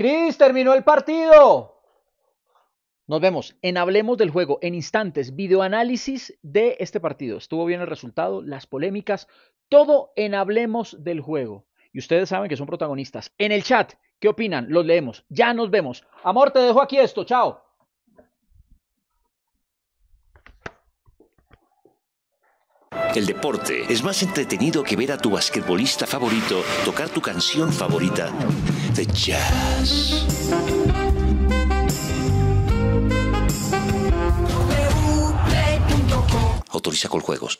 Cris, terminó el partido. Nos vemos en Hablemos del Juego en instantes, videoanálisis de este partido. Estuvo bien el resultado, las polémicas, todo en Hablemos del Juego. Y ustedes saben que son protagonistas. En el chat, ¿qué opinan? Los leemos. Ya nos vemos. Amor, te dejo aquí esto. Chao. El deporte es más entretenido que ver a tu basquetbolista favorito tocar tu canción favorita the jazz. Autoriza con juegos.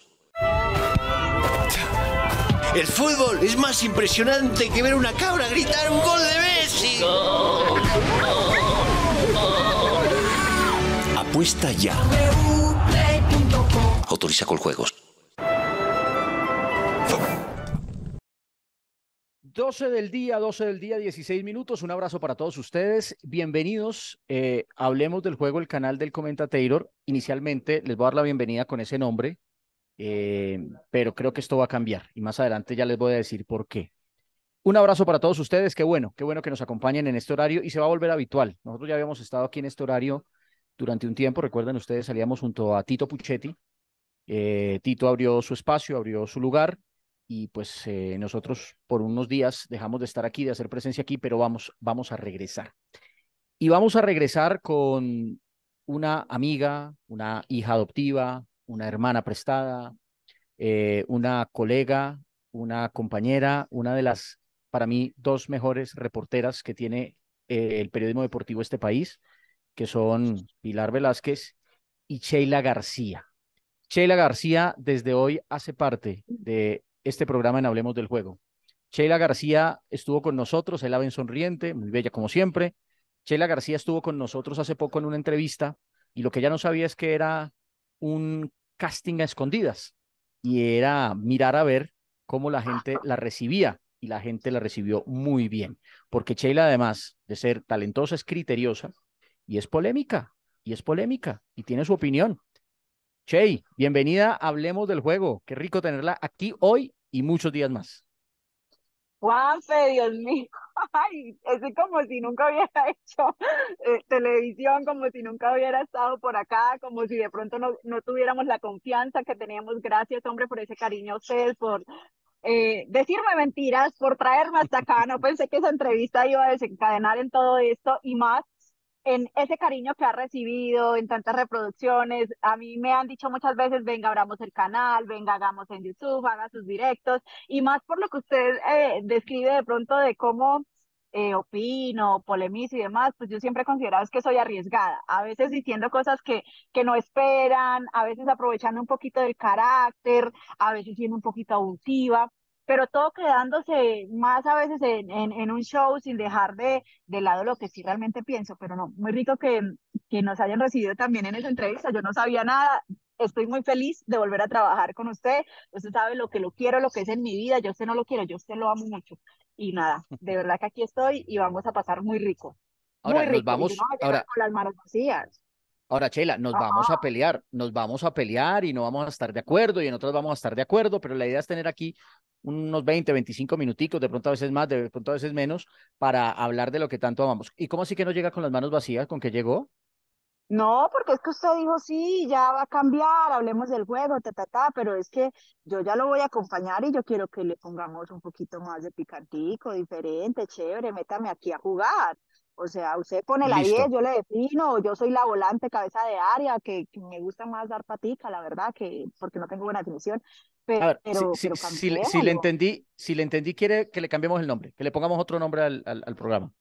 El fútbol es más impresionante que ver una cabra gritar un gol de Messi. Apuesta ya. Autoriza Coljuegos 12 del día, 12 del día, 16 minutos. Un abrazo para todos ustedes. Bienvenidos. Eh, hablemos del juego, el canal del Comenta Taylor. Inicialmente les voy a dar la bienvenida con ese nombre, eh, pero creo que esto va a cambiar y más adelante ya les voy a decir por qué. Un abrazo para todos ustedes. Qué bueno, qué bueno que nos acompañen en este horario y se va a volver habitual. Nosotros ya habíamos estado aquí en este horario durante un tiempo. Recuerden ustedes, salíamos junto a Tito Puchetti. Eh, Tito abrió su espacio, abrió su lugar y pues eh, nosotros por unos días dejamos de estar aquí, de hacer presencia aquí, pero vamos, vamos a regresar. Y vamos a regresar con una amiga, una hija adoptiva, una hermana prestada, eh, una colega, una compañera, una de las, para mí, dos mejores reporteras que tiene eh, el periodismo deportivo de este país, que son Pilar Velázquez y Sheila García. Sheila García desde hoy hace parte de este programa en Hablemos del Juego. Sheila García estuvo con nosotros, el sonriente, muy bella como siempre. Sheila García estuvo con nosotros hace poco en una entrevista y lo que ya no sabía es que era un casting a escondidas y era mirar a ver cómo la gente la recibía y la gente la recibió muy bien, porque Sheila además de ser talentosa es criteriosa y es polémica, y es polémica y tiene su opinión Chey, bienvenida, hablemos del juego. Qué rico tenerla aquí hoy y muchos días más. Juanfe, Dios mío, Ay, es como si nunca hubiera hecho eh, televisión, como si nunca hubiera estado por acá, como si de pronto no, tuviéramos la confianza que teníamos. Gracias, hombre, por ese cariño a por eh, decirme mentiras, por traerme hasta acá. No pensé que esa entrevista iba a desencadenar en todo esto y más en ese cariño que ha recibido, en tantas reproducciones. A mí me han dicho muchas veces, venga, abramos el canal, venga, hagamos en YouTube, haga sus directos, y más por lo que usted eh, describe de pronto de cómo eh, opino, polemizo y demás, pues yo siempre he considerado que soy arriesgada, a veces diciendo cosas que, que no esperan, a veces aprovechando un poquito del carácter, a veces siendo un poquito abusiva, pero todo quedándose más a veces en, un show sin dejar de, de, lado lo que sí realmente pienso, pero no, muy rico que, que nos hayan recibido también en esa entrevista, yo no sabía nada, estoy muy feliz de volver a trabajar con usted, usted sabe lo que lo quiero, lo que es en mi vida, yo usted no lo quiero, yo usted lo amo mucho, y nada, de verdad que aquí estoy y vamos a pasar muy rico. Ahora nos vamos, ahora, con las Ahora, Chela, nos vamos a pelear, nos vamos a pelear y no vamos a estar de acuerdo y en otras vamos a estar de acuerdo, pero la idea es tener aquí unos 20, 25 minuticos, de pronto a veces más, de pronto a veces menos, para hablar de lo que tanto amamos. ¿Y cómo así que no llega con las manos vacías? ¿Con que llegó? No, porque es que usted dijo, sí, ya va a cambiar, hablemos del juego, ta, ta, ta, pero es que yo ya lo voy a acompañar y yo quiero que le pongamos un poquito más de picantico, diferente, chévere, métame aquí a jugar. O sea, usted pone la 10, yo le defino, yo soy la volante, cabeza de área, que, me gusta más dar patica, la verdad, que porque no tengo buena atención, Pero, si, le, entendí, si le entendí, quiere que le cambiemos el nombre, que le pongamos otro nombre al, programa.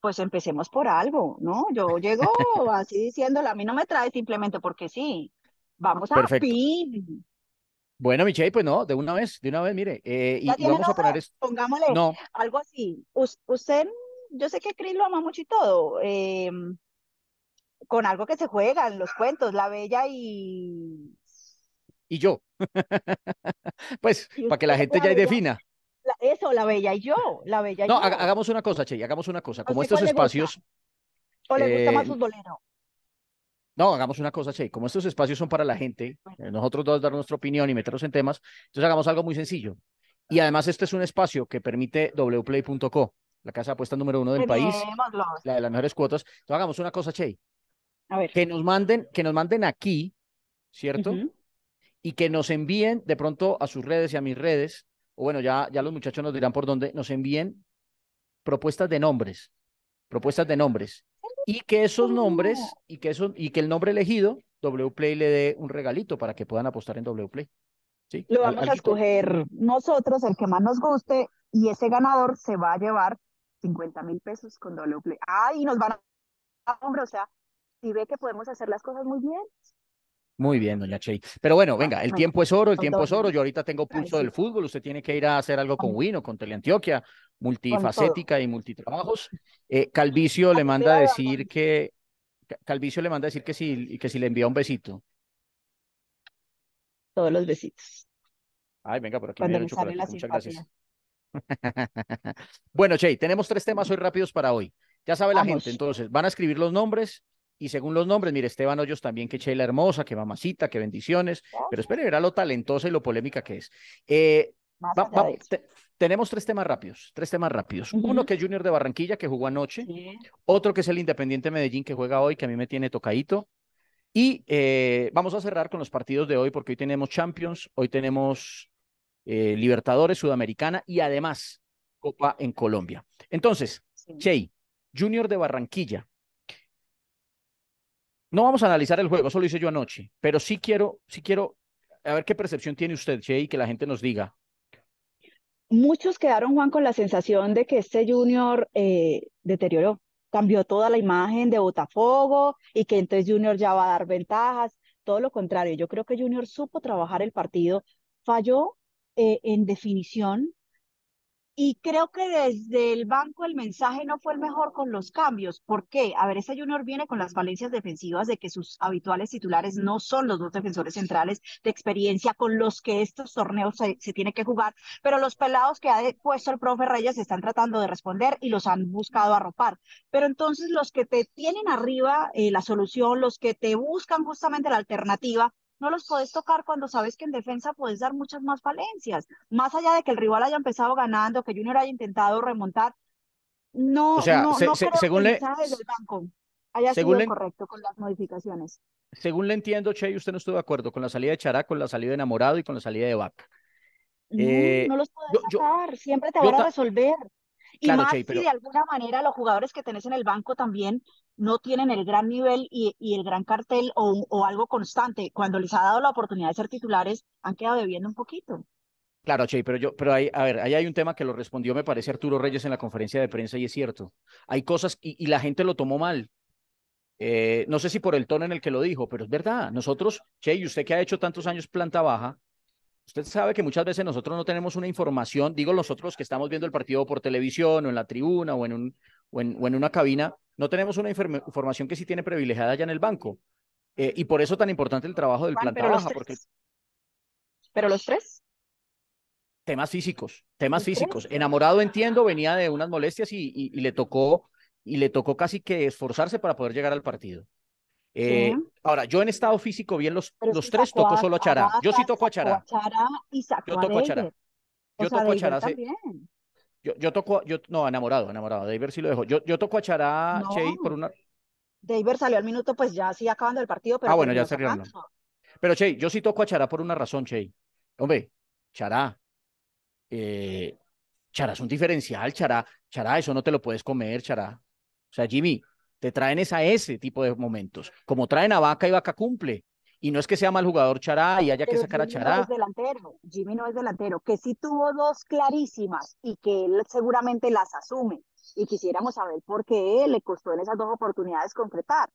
Pues empecemos por algo, ¿no? Yo llego así diciéndole, a mí no me trae simplemente porque sí. Vamos a Perfecto. Bueno, Michelle, pues no, de una vez, de una vez, mire, eh, y vamos a poner esto. Pongámosle algo así. usted yo sé que Chris lo ama mucho y todo, em, con algo que se juegan, los cuentos, la bella y... Y yo. pues, para que la gente ya defina. eso, la bella y yo, la bella no, hagamos una cosa, Che, hagamos una cosa. Como estos espacios... ¿O le gusta más eh, futbolero? No, hagamos una cosa, Che. Como estos espacios son para la gente, eh, nosotros dos dar nuestra opinión y meternos en temas, entonces hagamos algo muy sencillo. Y además este es un espacio que permite wplay.co la casa de apuesta número uno del país, la de las mejores cuotas. Entonces hagamos una cosa, Che. A ver. Que nos manden, que nos manden aquí, ¿cierto? Y que nos envíen de pronto a sus redes y a mis redes, o bueno, ya, ya los muchachos nos dirán por dónde, nos envíen propuestas de nombres, propuestas de nombres. Y que esos nombres, y que, eso, y que el nombre elegido, Wplay le dé un regalito para que puedan apostar en Wplay. ¿Sí? Lo vamos a escoger nosotros, el que más nos guste, y ese ganador se va a llevar 50 mil pesos con doble ¡Ay! Nos van a. Hombre, o sea, si ve que podemos hacer las cosas muy bien. Muy bien, doña Chey. Pero bueno, venga, el tiempo es oro, el tiempo es oro. Yo ahorita tengo pulso del fútbol. Usted tiene que ir a hacer algo con Wino, con Teleantioquia, multifacética y multitrabajos. Eh, Calvicio le manda a decir que. Calvicio le manda a decir que si, que si le envía un besito. Todos los besitos. Ay, venga, por aquí Muchas gracias. bueno, Che, tenemos tres temas hoy rápidos para hoy. Ya sabe la gente, entonces, van a escribir los nombres y según los nombres, mire, Esteban Hoyos también, que Che la hermosa, que mamacita, que bendiciones, pero espere, verá lo talentosa y lo polémica que es. Eh, tenemos tres temas rápidos, tres temas rápidos. Uno que es Junior de Barranquilla, que jugó anoche, otro que es el Independiente Medellín, que juega hoy, que a mí me tiene tocadito, y eh, vamos a cerrar con los partidos de hoy, porque hoy tenemos Champions, hoy tenemos eh, Libertadores Sudamericana y además Copa en Colombia. Entonces, Chey, Junior de Barranquilla. No vamos a analizar el juego, solo lo hice yo anoche, pero sí quiero, sí quiero, a ver qué percepción tiene usted, Che, que la gente nos diga. Muchos quedaron, Juan, con la sensación de que este Junior eh, deterioró, cambió toda la imagen de Botafogo y que entonces Junior ya va a dar ventajas. Todo lo contrario, yo creo que Junior supo trabajar el partido, falló eh, en definición. Y creo que desde el banco el mensaje no fue el mejor con los cambios. ¿Por qué? A ver, ese Junior viene con las falencias defensivas de que sus habituales titulares no son los dos defensores centrales de experiencia con los que estos torneos se, tiene que jugar, pero los pelados que ha puesto el profe Reyes están tratando de responder y los han buscado arropar. Pero entonces los que te tienen arriba eh, la solución, los que te buscan justamente la alternativa, no los podés tocar cuando sabes que en defensa podés dar muchas más falencias. Más allá de que el rival haya empezado ganando, que Junior haya intentado remontar, no, o sea, no, según le... según correcto con las modificaciones. Según le entiendo, Che, usted no estuvo de acuerdo con la salida de Chará, con la salida de Enamorado y con la salida de Vaca. No, eh, no los puedes tocar. siempre te van a resolver. Y más de alguna manera los jugadores que tenés en el banco también no tienen el gran nivel y, el gran cartel o, algo constante. Cuando les ha dado la oportunidad de ser titulares, han quedado debiendo un poquito. Claro, Che, pero yo, pero hay, a ver, ahí hay un tema que lo respondió, me parece, Arturo Reyes en la conferencia de prensa, y es cierto. Hay cosas, y, la gente lo tomó mal. Eh, no sé si por el tono en el que lo dijo, pero es verdad. Nosotros, Che, y usted que ha hecho tantos años planta baja, Usted sabe que muchas veces nosotros no tenemos una información, digo nosotros que estamos viendo el partido por televisión o en la tribuna o en, una cabina, no tenemos una información que sí tiene privilegiada allá en el banco. Eh, y por eso tan importante el trabajo del planta Pero los tres. Temas físicos, temas físicos. Enamorado, entiendo, venía de unas molestias y, le tocó y le tocó casi que esforzarse para poder llegar al partido. Eh, ahora, yo en estado físico bien los, los tres toco solo a Chará. Yo sí toco a Chará. Yo toco a Chará. Yo toco a Chará. Yo, yo toco, yo, no, enamorado, enamorado. David sí lo dejo. Yo, toco a Chará, no. Chey, por una. David salió al minuto, pues ya sí acabando el partido. ah, bueno, pues, ya Pero Chey, yo sí toco a Chará por una razón, Chey. Hombre, Chará. Eh, Chará es un diferencial, Chará. Chará, eso no te lo puedes comer, Chará. O sea, Jimmy, te traen es a ese tipo de momentos, como traen a Vaca y Vaca cumple. Y no es que sea mal jugador Chará y haya que sacar a Chará. es delantero, Jimmy no es delantero, que sí tuvo dos clarísimas y que él seguramente las asume. Y quisiéramos saber por qué le costó en esas dos oportunidades concretar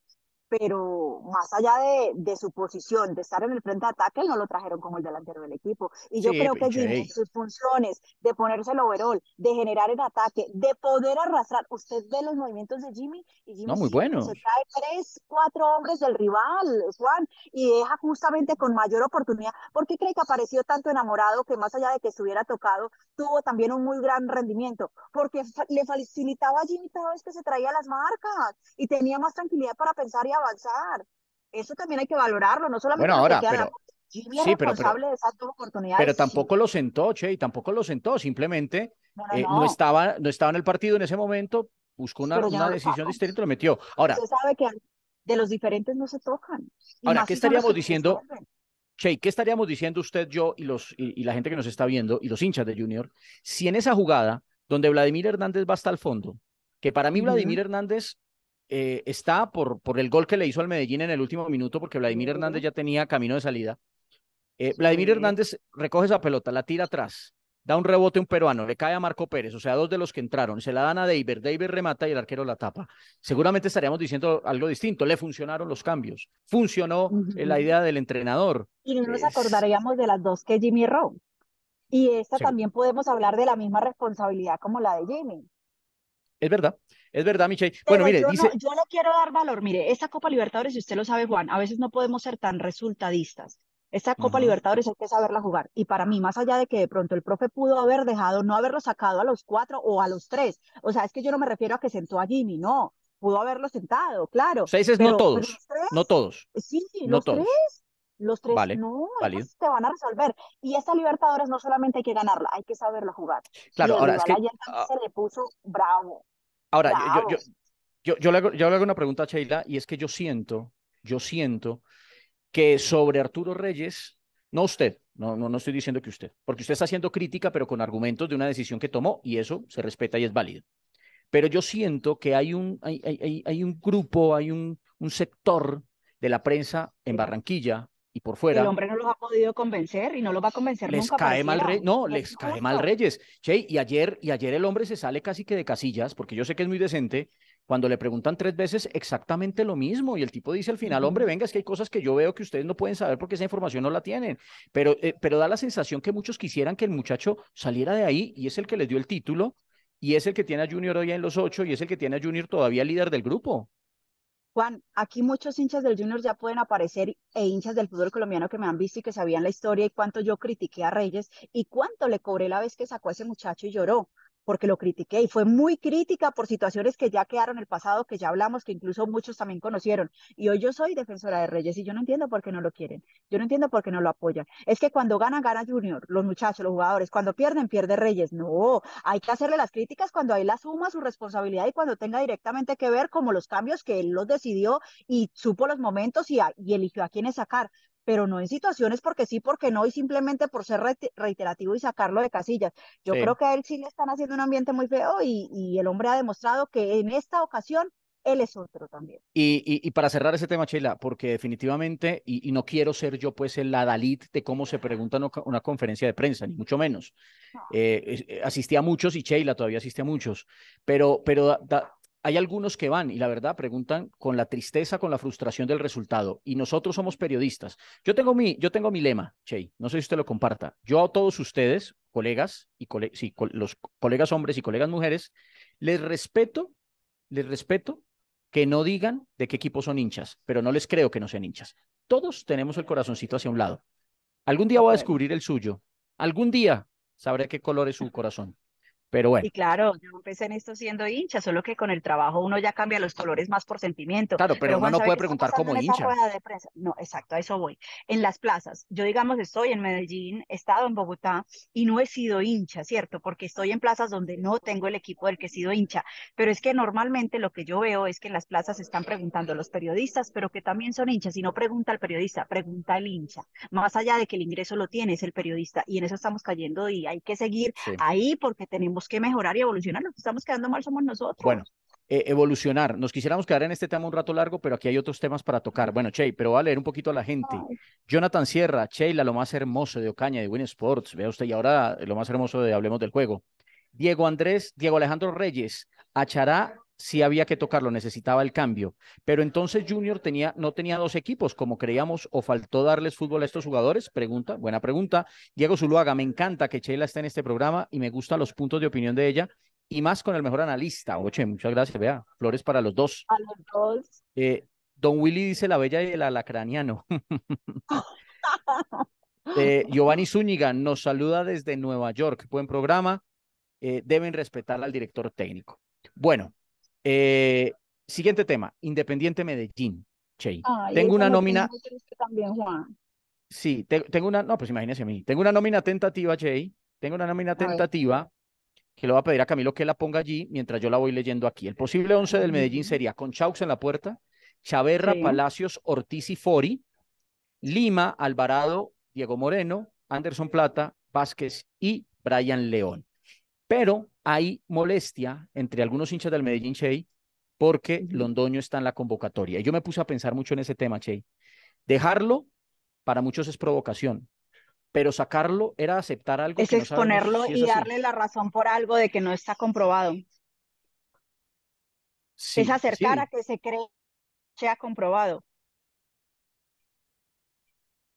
pero más allá de, su posición, de estar en el frente de ataque, no lo trajeron como el delantero del equipo. Y yo creo que Jimmy, sus funciones de ponerse el overall, de generar el ataque, de poder arrastrar, usted ve los movimientos de Jimmy y Jimmy, muy bueno. se trae tres, cuatro hombres del rival, Juan, y deja justamente con mayor oportunidad. ¿Por qué cree que apareció tanto enamorado que más allá de que hubiera tocado, tuvo también un muy gran rendimiento? Porque le facilitaba a Jimmy cada vez que se traía las marcas y tenía más tranquilidad para pensar y avanzar. Eso también hay que valorarlo, no solamente bueno, ahora, pero, pero, pero, Pero tampoco lo sentó, Che, tampoco lo sentó, simplemente eh, no, estaba, en el partido en ese momento, buscó una, decisión distinta y lo metió. Ahora, Usted sabe que de los diferentes no se tocan. Ahora, ¿qué estaríamos diciendo? Che, ¿qué estaríamos diciendo usted, yo y, los, y, la gente que nos está viendo y los hinchas de Junior si en esa jugada donde Vladimir Hernández va hasta el fondo, que para mí Vladimir Hernández eh, está por, por el gol que le hizo al Medellín en el último minuto, porque Vladimir Hernández ya tenía camino de salida. Eh, Vladimir Hernández recoge esa pelota, la tira atrás, da un rebote a un peruano, le cae a Marco Pérez, o sea, dos de los que entraron, se la dan a David, David remata y el arquero la tapa. Seguramente estaríamos diciendo algo distinto, le funcionaron los cambios, funcionó la idea del entrenador. Y no nos acordaríamos de las dos que Jimmy erró. Y esta también podemos hablar de la misma responsabilidad como la de Jimmy. Es verdad, es verdad, Michelle. bueno, mire, yo, dice... no, yo no quiero dar valor. Mire, esta Copa Libertadores, si usted lo sabe, Juan, a veces no podemos ser tan resultadistas. Esta Copa Libertadores hay que saberla jugar. Y para mí, más allá de que de pronto el profe pudo haber dejado, no haberlo sacado a los cuatro o a los tres. O sea, es que yo no me refiero a que sentó a Jimmy, no. Pudo haberlo sentado, claro. Seis es no todos. no todos. Sí, no todos. Los tres no, te van a resolver. Y esta Libertadores no solamente hay que ganarla, hay que saberla jugar. Claro, ahora es que ah, se le puso bravo. Ahora, Yo, yo, yo, le hago, una pregunta a Sheila y es que yo siento, yo siento que sobre Arturo Reyes, no usted, no, no, no estoy diciendo que usted, porque usted está haciendo crítica, pero con argumentos de una decisión que tomó y eso se respeta y es válido. Pero yo siento que hay un, hay, un grupo, hay un, un sector de la prensa en Barranquilla, y por fuera. El hombre no los ha podido convencer y no los va a convencer les Cae mal no, les cae mal Reyes. Che, y ayer, y ayer el hombre se sale casi que de casillas, porque yo sé que es muy decente, cuando le preguntan tres veces exactamente lo mismo y el tipo dice al final, hombre, venga, es que hay cosas que yo veo que ustedes no pueden saber porque esa información no la tienen, pero, eh, pero da la sensación que muchos quisieran que el muchacho saliera de ahí y es el que les dio el título y es el que tiene a Junior hoy en los ocho y es el que tiene a Junior todavía líder del grupo. Juan, aquí muchos hinchas del Junior ya pueden aparecer e hinchas del fútbol colombiano que me han visto y que sabían la historia y cuánto yo critiqué a Reyes y cuánto le cobré la vez que sacó a ese muchacho y lloró porque lo critiqué y fue muy crítica por situaciones que ya quedaron en el pasado, que ya hablamos, que incluso muchos también conocieron. Y hoy yo soy defensora de Reyes y yo no entiendo por qué no lo quieren, yo no entiendo por qué no lo apoyan. Es que cuando gana, gana Junior, los muchachos, los jugadores, cuando pierden, pierde Reyes. No, hay que hacerle las críticas cuando él la suma su responsabilidad y cuando tenga directamente que ver como los cambios que él los decidió y supo los momentos y, y eligió a quiénes sacar pero no en situaciones porque sí, porque no, y simplemente por ser reiterativo y sacarlo de casillas. Yo creo que a él sí le están haciendo un ambiente muy feo y, y el hombre ha demostrado que en esta ocasión él es otro también. Y, y, para cerrar ese tema, Sheila, porque definitivamente, y, no quiero ser yo pues el adalid de cómo se pregunta una conferencia de prensa, ni mucho menos. Eh, eh, asistí a muchos y Sheila todavía asiste a muchos, pero, pero hay algunos que van y la verdad preguntan con la tristeza, con la frustración del resultado. Y nosotros somos periodistas. Yo tengo mi, yo tengo mi lema, Che, no sé si usted lo comparta. Yo a todos ustedes, colegas y los colegas hombres y colegas mujeres, les respeto, les respeto que no digan de qué equipo son hinchas, pero no les creo que no sean hinchas. Todos tenemos el corazoncito hacia un lado. Algún día voy a descubrir el suyo. Algún día sabré qué color es su corazón. Pero bueno. Y claro, yo empecé en esto siendo hincha, solo que con el trabajo uno ya cambia los colores más por sentimiento. Claro, pero, uno no puede preguntar como hincha. no, exacto, a eso voy. En las plazas, yo digamos estoy en Medellín, he estado en Bogotá y no he sido hincha, ¿cierto? Porque estoy en plazas donde no tengo el equipo del que he sido hincha. Pero es que normalmente lo que yo veo es que en las plazas están preguntando los periodistas, pero que también son hinchas. Y no pregunta el periodista, pregunta el hincha. Más allá de que el ingreso lo tiene, es el periodista. Y en eso estamos cayendo y hay que seguir ahí porque tenemos que mejorar y evolucionar. Los que estamos quedando mal somos nosotros. Bueno, eh, evolucionar. Nos quisiéramos quedar en este tema un rato largo, pero aquí hay otros temas para tocar. Bueno, Chey, pero va a leer un poquito a la gente. Jonathan Sierra, Sheila, lo más hermoso de Ocaña, de Win Sports. Vea usted, y ahora lo más hermoso de Hablemos del Juego. Diego Andrés, Diego Alejandro Reyes, Achará sí había que tocarlo, necesitaba el cambio. Pero entonces Junior tenía, no tenía dos equipos, como creíamos, o faltó darles fútbol a estos jugadores. Pregunta, buena pregunta. Diego Zuluaga, me encanta que Sheila esté en este programa y me gustan los puntos de opinión de ella. Y más con el mejor analista. Oche, muchas gracias. Vea, flores para los dos. A los dos. Eh, don Willy dice la bella y el alacraniano. Eh, Giovanni Zúñiga nos saluda desde Nueva York. Buen programa. Eh, deben respetar al director técnico. Bueno, eh, siguiente tema, Independiente Medellín. Che. tengo una nómina. Sí, tengo una. No, pues imagínese a mí. Tengo una nómina tentativa, Jay. Tengo una nómina tentativa que le voy a pedir a Camilo que la ponga allí mientras yo la voy leyendo aquí. El posible 11 del Medellín sería con Chaux en la puerta, Chaverra, Palacios, Ortiz y Fori, Lima, Alvarado, Diego Moreno, Anderson Plata, Vázquez y Brian León. Pero hay molestia entre algunos hinchas del Medellín Chey porque Londoño está en la convocatoria. Y yo me puse a pensar mucho en ese tema, Chey. Dejarlo para muchos es provocación, pero sacarlo era aceptar algo. Es que exponerlo es y darle la razón por algo de que no está comprobado. es acercar a que se cree sea comprobado.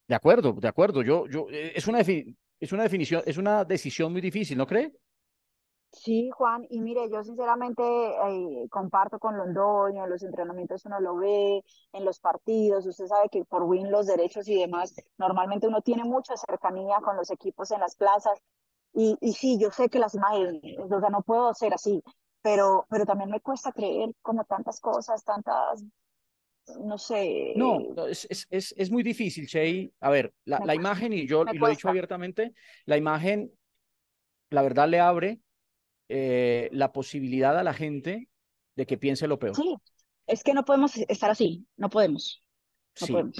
De acuerdo, de acuerdo. Yo, yo, eh, es una, es una definición, es una decisión muy difícil, ¿no cree? Sí, Juan, y mire, yo sinceramente eh, comparto con Londoño, los entrenamientos uno lo ve, en los partidos, usted sabe que por Win los derechos y demás, normalmente uno tiene mucha cercanía con los equipos en las plazas, y, y sí, yo sé que las imágenes, o sea, no puedo ser así, pero, pero también me cuesta creer como tantas cosas, tantas, no sé. No, es, muy difícil, Chey. A ver, la, imagen, y yo lo he dicho abiertamente, la imagen, la verdad le abre eh, la posibilidad a la gente de que piense lo peor. es que no podemos estar así, no podemos.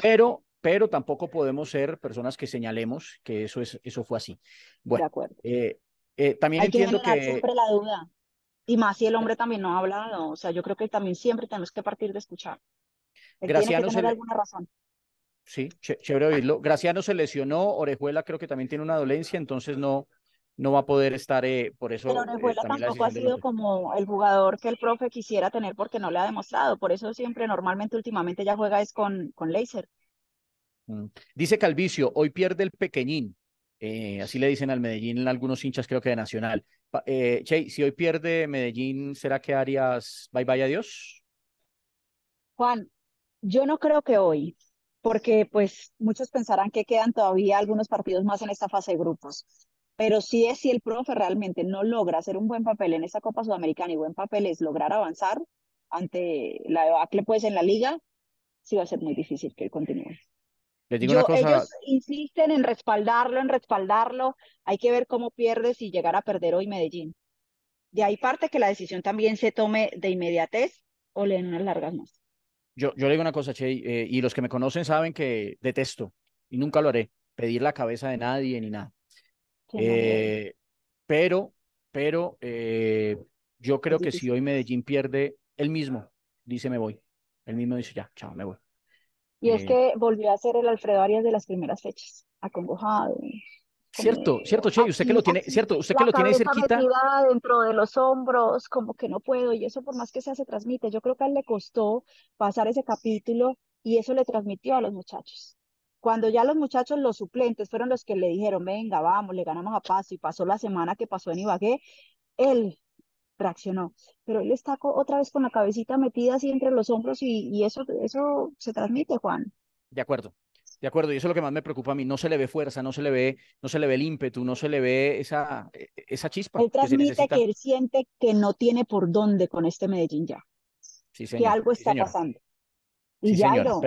pero pero tampoco podemos ser personas que señalemos que eso es eso fue así. Bueno, de acuerdo. Eh, eh, también Hay entiendo que, que, siempre la duda y más si el hombre también no ha hablado, o sea, yo creo que también siempre tenemos que partir de escuchar. Graciano tiene alguna razón. Sí, Graciano se lesionó, Orejuela creo que también tiene una dolencia, entonces no no va a poder estar eh, por eso. Pero eh, Orejuela tampoco ha sido como el jugador que el profe quisiera tener porque no le ha demostrado. Por eso siempre normalmente últimamente ya juega es con, con mm. Dice Calvicio, hoy pierde el pequeñín. Eh, así le dicen al Medellín algunos hinchas, creo que de Nacional. Eh, che, si hoy pierde Medellín, ¿será que Arias bye bye adiós? Juan, yo no creo que hoy, porque pues muchos pensarán que quedan todavía algunos partidos más en esta fase de grupos. Pero sí es si el profe realmente no logra hacer un buen papel en esa Copa Sudamericana y buen papel es lograr avanzar ante la debacle pues en la liga, sí va a ser muy difícil que él continúe. Les digo una cosa... Ellos insisten en respaldarlo, en respaldarlo. Hay que ver cómo pierde si llegar a perder hoy Medellín. De ahí parte que la decisión también se tome de inmediatez o le den unas largas más. Yo, yo le digo una cosa, Che, eh, y los que me conocen saben que detesto, y nunca lo haré, pedir la cabeza de nadie ni nada. Eh, pero, pero eh, yo creo que si hoy Medellín pierde, él mismo dice me voy. el mismo dice ya, chao, me voy. Y es eh, que volvió a ser el Alfredo Arias de las primeras fechas, acongojado. Cierto, cierto, Che, usted que lo tiene, cierto, usted que lo tiene cerquita. dentro de los hombros, como que no puedo, y eso por más que sea se transmite, yo creo que a él le costó pasar ese capítulo y eso le transmitió a los muchachos. Cuando ya los muchachos, los suplentes, fueron los que le dijeron, venga, vamos, le ganamos a Paso, y pasó la semana que pasó en Ibagué, él reaccionó. Pero él está otra vez con la cabecita metida así entre los hombros y, eso, eso se transmite, Juan. De acuerdo, de acuerdo, y eso es lo que más me preocupa a mí. No se le ve fuerza, no se le ve, no se le ve el ímpetu, no se le ve esa, e, e, esa chispa. Él transmite que, él siente que no tiene por dónde con este Medellín ya. Sí, que algo está pasando. Y Jairo,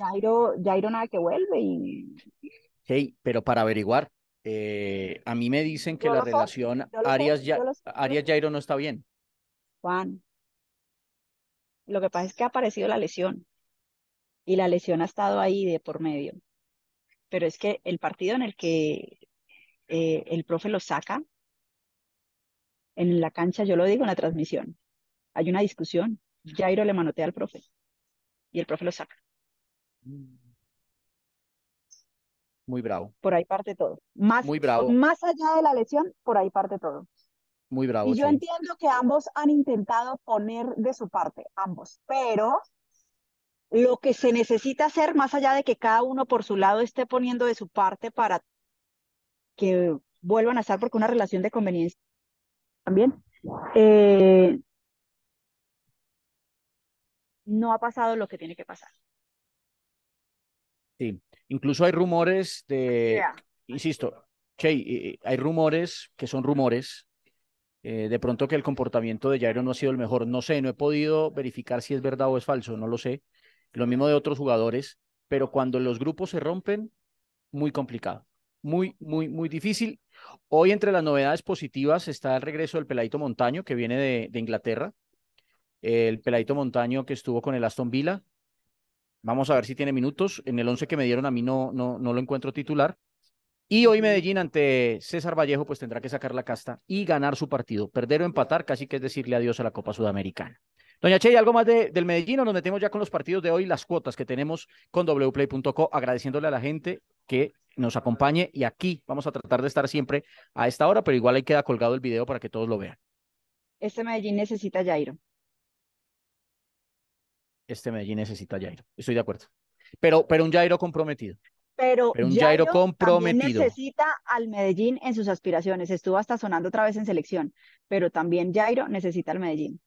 Jairo, Jairo nada que vuelve y... pero para averiguar, eh, a mí me dicen que la relación Arias, Jairo no está bien. Juan, lo que pasa es que ha aparecido la lesión y la lesión ha estado ahí de por medio. Pero es que el partido en el que eh, el profe lo saca en la cancha, yo lo digo en la transmisión, hay una discusión. Jairo le manotea al profe y el profe lo saca. Mm. Muy bravo. Por ahí parte todo. Más, Muy bravo. Más allá de la lesión, por ahí parte todo. Muy bravo. Y yo entiendo que ambos han intentado poner de su parte, ambos, pero lo que se necesita hacer, más allá de que cada uno por su lado esté poniendo de su parte para que vuelvan a estar, porque una relación de conveniencia también, eh, no ha pasado lo que tiene que pasar. Sí, incluso hay rumores de, insisto, Che, hay rumores que son rumores. Eh, de pronto que el comportamiento de Jairo no ha sido el mejor. No sé, no he podido verificar si es verdad o es falso, no lo sé. Lo mismo de otros jugadores, pero cuando los grupos se rompen, muy complicado. Muy, muy, muy difícil. Hoy entre las novedades positivas está el regreso del Peladito Montaño, que viene de Inglaterra el peladito Montaño que estuvo con el Aston Villa. Vamos a ver si tiene minutos. En el 11 que me dieron a mí no, no, no lo encuentro titular. Y hoy Medellín ante César Vallejo pues tendrá que sacar la casta y ganar su partido. Perder o empatar casi que es decirle adiós a la Copa Sudamericana. Doña Che, algo más de, del Medellín o nos metemos ya con los partidos de hoy, las cuotas que tenemos con wplay.co, agradeciéndole a la gente que nos acompañe y aquí vamos a tratar de estar siempre a esta hora, pero igual ahí queda colgado el video para que todos lo vean. Este Medellín necesita Jairo este Medellín necesita a Jairo. Estoy de acuerdo. Pero, pero un Jairo comprometido. Pero, un Jairo, comprometido. necesita al Medellín en sus aspiraciones. Estuvo hasta sonando otra vez en selección, pero también Jairo necesita al Medellín.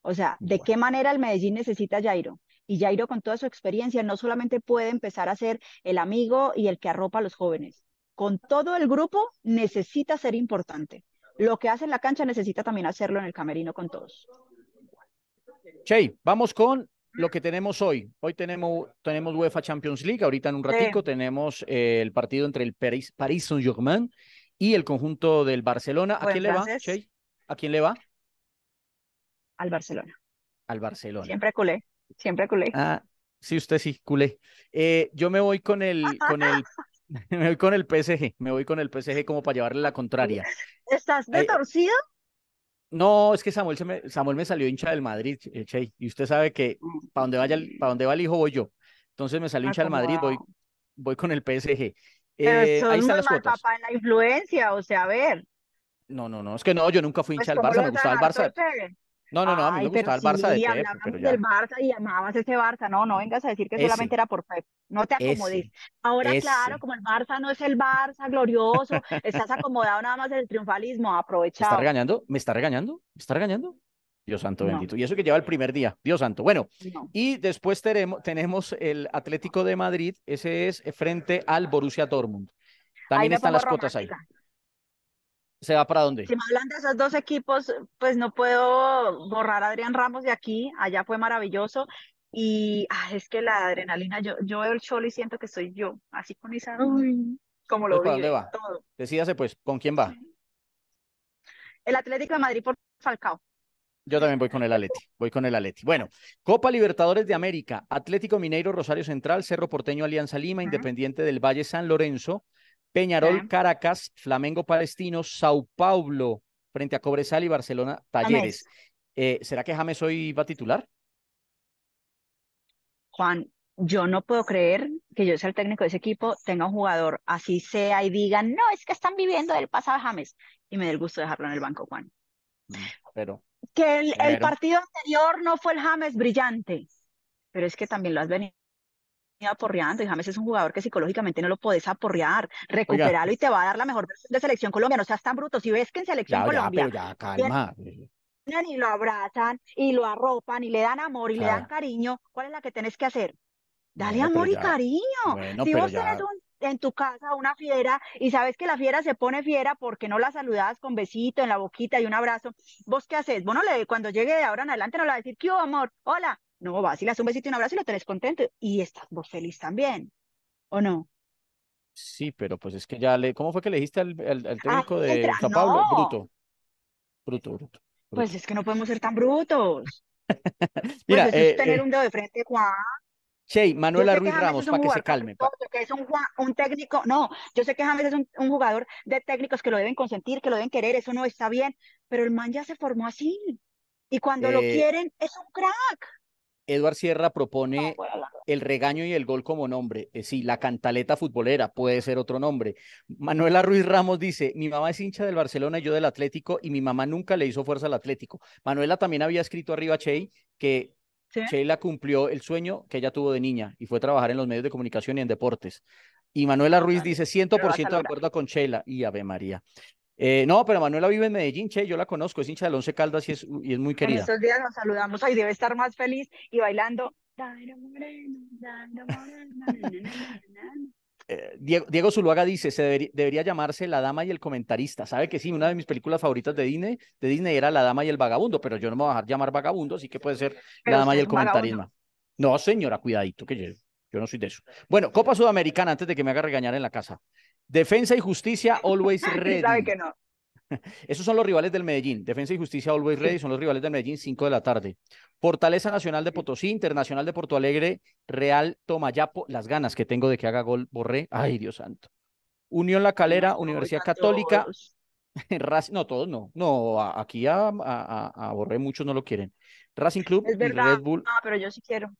O sea, ¿de qué manera el Medellín necesita a Jairo? Y Jairo, con toda su experiencia, no solamente puede empezar a ser el amigo y el que arropa a los jóvenes. Con todo el grupo necesita ser importante. Lo que hace en la cancha necesita también hacerlo en el camerino con todos. Che, vamos con lo que tenemos hoy. Hoy tenemos, tenemos UEFA Champions League, ahorita en un ratico tenemos eh, el partido entre el Paris, Saint-Germain y el conjunto del Barcelona. ¿A quién le va, ¿A quién le va? Al Barcelona. Al Barcelona. Siempre culé, siempre culé. Ah, sí, usted sí, culé. Eh, yo me voy con el, con el me voy con el PSG, me voy con el PSG como para llevarle la contraria. ¿Estás de eh, torcido? No, es que Samuel, me, Samuel me salió hincha del Madrid, Che, eh, y usted sabe que mm. para donde vaya, para donde va el hijo voy yo. Entonces me salió ah, hincha del Madrid, voy, voy con el PSG. Eh, ahí están las cuotas. papá en la influencia, o sea, a ver. No, no, no, es que no, yo nunca fui hincha pues del Barça, me gustaba el Barça. No, no, no, a mí me gustaba el Barça de Pep, pero ya. del Barça y amabas ese Barça. No, no vengas a decir que solamente era por fe, No te acomodes. Ahora, claro, como el Barça no es el Barça glorioso, estás acomodado nada más en el triunfalismo, aprovechado. ¿Me está regañando? ¿Me está regañando? ¿Me está regañando? Dios santo bendito. Y eso que lleva el primer día. Dios santo. Bueno, y después tenemos, el Atlético de Madrid. Ese es eh, frente al Borussia Dortmund. También están las cuotas ahí se va para dónde? Si me hablan de esos dos equipos, pues no puedo borrar a Adrián Ramos de aquí, allá fue maravilloso. Y ah, es que la adrenalina, yo, yo veo el show y siento que soy yo, así con esa, como lo pues, Decídase pues, ¿con quién va? El Atlético de Madrid por Falcao. Yo también voy con el Aleti, voy con el Aleti. Bueno, Copa Libertadores de América, Atlético Mineiro, Rosario Central, Cerro Porteño, Alianza Lima, Independiente del Valle, San Lorenzo, Peñarol, Caracas, Flamengo Palestino, Sao Paulo frente a Cobresal y Barcelona Talleres. Eh, ¿Será que James hoy va a titular? Juan, yo no puedo creer que yo sea el técnico de ese equipo, tenga un jugador así sea y digan, no, es que están viviendo del pasado James. Y me da el gusto dejarlo en el banco, Juan. Mm, pero. Que el partido anterior no fue el James brillante, pero es que también lo has venido aporreando, y James es un jugador que psicológicamente no lo podés aporrear, recuperalo y te va a dar la mejor versión de Selección Colombia, no seas tan bruto, si ves que en Selección Colombia... calma. Y lo abrazan, y lo arropan, y le dan amor, y le dan cariño, ¿cuál es la que tenés que hacer? Dale amor y cariño. si vos tenés en tu casa una fiera y sabes que la fiera se pone fiera porque no la saludas con besito en la boquita y un abrazo, ¿vos qué haces? Bueno, le, cuando llegue de ahora en adelante no le va a decir, ¿qué hubo, amor? Hola, no, va, si le das un besito y un abrazo y lo tenés contento y estás vos feliz también, ¿o no? Sí, pero pues es que ya le, ¿cómo fue que le dijiste al, ah, técnico de San Pablo? Bruto. bruto. Bruto, Pues es que no podemos ser tan brutos. Pues, Mira, es eh, tener eh, un dedo de frente, Juan. Sí, Manuela Ruiz Ramos, para que se calme. es un, técnico, no, yo sé que James es un, jugador de técnicos que lo deben consentir, que lo deben querer, eso no está bien, pero el man ya se formó así. Y cuando lo eh, quieren, es un crack. Eduard Sierra propone el regaño y el gol como nombre. Eh, sí, la cantaleta futbolera puede ser otro nombre. Manuela Ruiz Ramos dice, mi mamá es hincha del Barcelona y yo del Atlético y mi mamá nunca le hizo fuerza al Atlético. Manuela también había escrito arriba a Chey que ¿Sí? la cumplió el sueño que ella tuvo de niña y fue a trabajar en los medios de comunicación y en deportes. Y Manuela Ruiz dice 100% de acuerdo con Sheila y Ave María. Eh, no, pero Manuela vive en Medellín, che, yo la conozco, es hincha del Once Caldas y es, y es muy querida. estos días nos saludamos, ahí debe estar más feliz y bailando. Diego, Diego, Zuluaga dice, se debería, llamarse La Dama y el Comentarista. Sabe que sí, una de mis películas favoritas de Disney, de Disney era La Dama y el Vagabundo, pero yo no me voy a dejar llamar vagabundo, así que puede ser La Dama y el Comentarista. No, señora, cuidadito, que yo, yo no soy de eso. Bueno, Copa Sudamericana, antes de que me haga regañar en la casa. Defensa y Justicia, always ready. Sabe que no. Esos son los rivales del Medellín. Defensa y Justicia, always ready, son los rivales del Medellín, 5 de la tarde. Fortaleza Nacional de Potosí, Internacional de Porto Alegre, Real Tomayapo. Las ganas que tengo de que haga gol, borré. Ay, Dios santo. Unión La Calera, Universidad Católica. no, todos no. No, aquí a, Borré muchos no lo quieren. Racing Club, y Red Bull. Ah, pero yo sí quiero.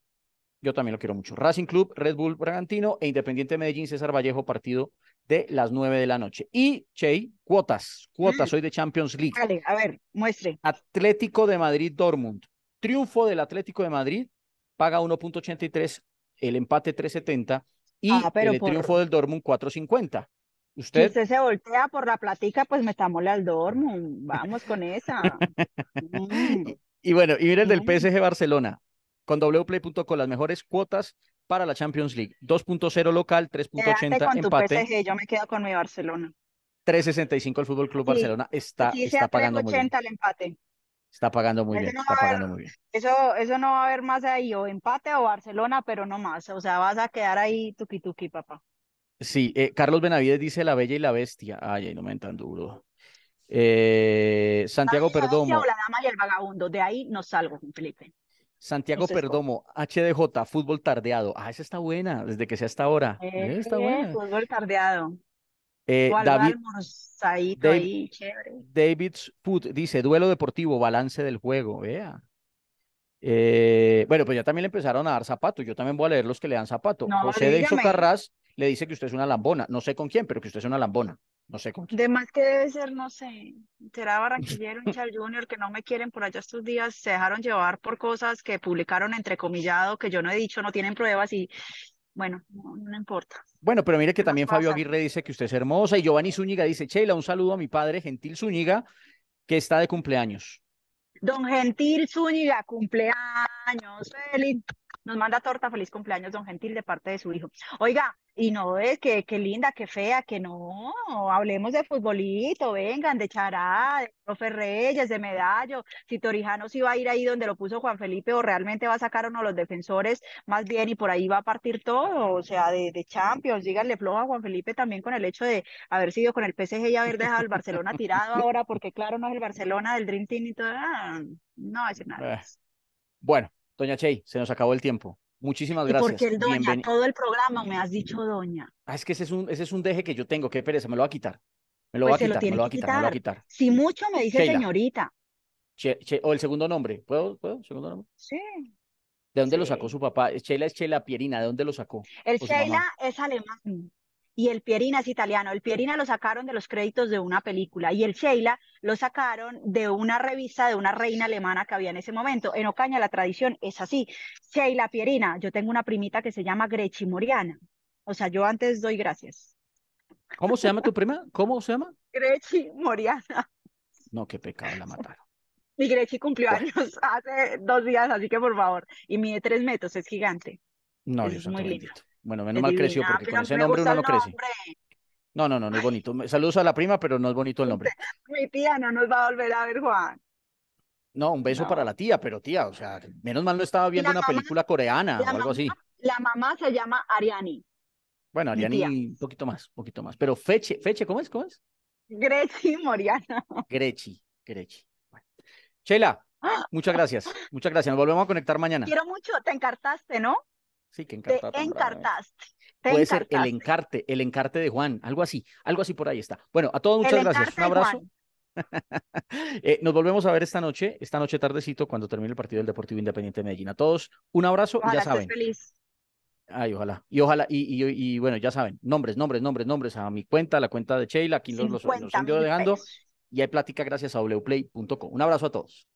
Yo también lo quiero mucho. Racing Club, Red Bull Bragantino e Independiente Medellín, César Vallejo, partido de las 9 de la noche. Y Chey, cuotas, cuotas hoy mm. de Champions League. Dale, a ver, muestre. Atlético de Madrid Dortmund. Triunfo del Atlético de Madrid paga 1.83, el empate 3.70 y ah, el triunfo del Dortmund 4.50. Usted... Si usted se voltea por la platica, pues metámosle al Dortmund. Vamos con esa. Y bueno, y miren el del mm. PSG Barcelona. Con wplay.com las mejores cuotas para la Champions League. 2.0 local, 3.80 empate. yo me quedo con mi Barcelona. 3.65 el Fútbol Club Barcelona está, está pagando muy bien. Está pagando muy bien, Eso, eso no va a haber más ahí, o empate o Barcelona, pero no más. O sea, vas a quedar ahí tuki tuki, papá. Sí, eh, Carlos Benavides dice La Bella y la Bestia. Ay, no me tan duro. Eh, Santiago perdón Perdomo. La dama y el vagabundo, de ahí no salgo, Felipe. Santiago Perdomo, HDJ, fútbol tardeado. Ah, esa está buena, desde que sea hasta ahora. Eh, está eh, buena. Fútbol tardeado. Eh, David, ahí, chévere. David's Food dice, duelo deportivo, balance del juego, vea. Eh, bueno, pues ya también le empezaron a dar zapato, yo también voy a leer los que le dan zapato. José de Carras le dice que usted es una lambona, no sé con quién, pero que usted es una lambona. No sé cómo. De más que debe ser, no sé, será Barranquillero, Unchal Junior, que no me quieren por allá estos días, se dejaron llevar por cosas que publicaron entre comillado, que yo no he dicho, no tienen pruebas y bueno, no, importa. Bueno, pero mire que también Fabio Aguirre dice que usted es hermosa y Giovanni Zúñiga dice, Sheila, un saludo a mi padre, Gentil Zúñiga, que está de cumpleaños. Don Gentil Zúñiga, cumpleaños, feliz nos manda torta, feliz cumpleaños, don Gentil, de parte de su hijo. Oiga, y no es que, linda, que fea, que no, hablemos de futbolito, vengan, de Chará, de Profe Reyes, de Medallo, si Torijanos va a ir ahí donde lo puso Juan Felipe o realmente va a sacar uno de los defensores, más bien, y por ahí va a partir todo, o sea, de, de Champions, díganle flojo a Juan Felipe también con el hecho de haber sido con el PSG y haber dejado el Barcelona tirado ahora, porque claro, no es el Barcelona del Dream Team y todo, ah, no va a ser nada. Eh, bueno, Doña Chey, se nos acabó el tiempo. Muchísimas gracias. Porque el doña, todo el programa me has dicho doña. Ah, es que ese es un, ese es un deje que yo tengo, qué pereza, me lo va a quitar. Me lo, pues va, a quitar, me lo va a quitar, me lo va a quitar, Si mucho me dice señorita. Che, che, o el segundo nombre, ¿puedo? ¿Segundo nombre? Sí. ¿De dónde lo sacó su papá? Sheila es Sheila Pierina, ¿de dónde lo sacó? El Sheila es alemán y el Pierina es italiano. El Pierina lo sacaron de los créditos de una película y el Sheila lo sacaron de una revista de una reina alemana que había en ese momento. En Ocaña la tradición es así. Sheila Pierina, yo tengo una primita que se llama Grechi Moriana. O sea, yo antes doy gracias. ¿Cómo se llama tu prima? ¿Cómo se llama? Grechi Moriana. No, qué pecado, la mataron. Mi Grechi cumplió años hace dos días, así que por favor. Y mide tres metros, es gigante. No, es muy lindo. Bueno, menos mal creció, porque con ese nombre uno no crece. No, no, no, no es bonito. Saludos a la prima, pero no es bonito el nombre. Mi tía no nos va a volver a ver, Juan. No, un beso para la tía, pero tía, o sea, menos mal no estaba viendo una película coreana o algo así. La mamá se llama Ariani. Bueno, Ariani, un poquito más, un poquito más. Pero Feche, Feche, ¿cómo es? ¿Cómo es? Grechi Moriana. Grechi, Grechi. Bueno. Chela, ¡Ah! muchas gracias, muchas gracias. Nos volvemos a conectar mañana. Quiero mucho, te encartaste, ¿no? Sí, que te ¿eh? encartaste. Puede ser el encarte, el encarte de Juan, algo así, algo así por ahí está. Bueno, a todos muchas gracias. Un abrazo. Eh, nos volvemos a ver esta noche, esta noche tardecito, cuando termine el partido del Deportivo Independiente de Medellín. A todos un abrazo y ya saben. Ay, ojalá. Y ojalá, y, y, bueno, ya saben, nombres, nombres, nombres, nombres a mi cuenta, la cuenta de Sheila, aquí los, los, los dejando. Y hay plática gracias a wplay.com. Un abrazo a todos.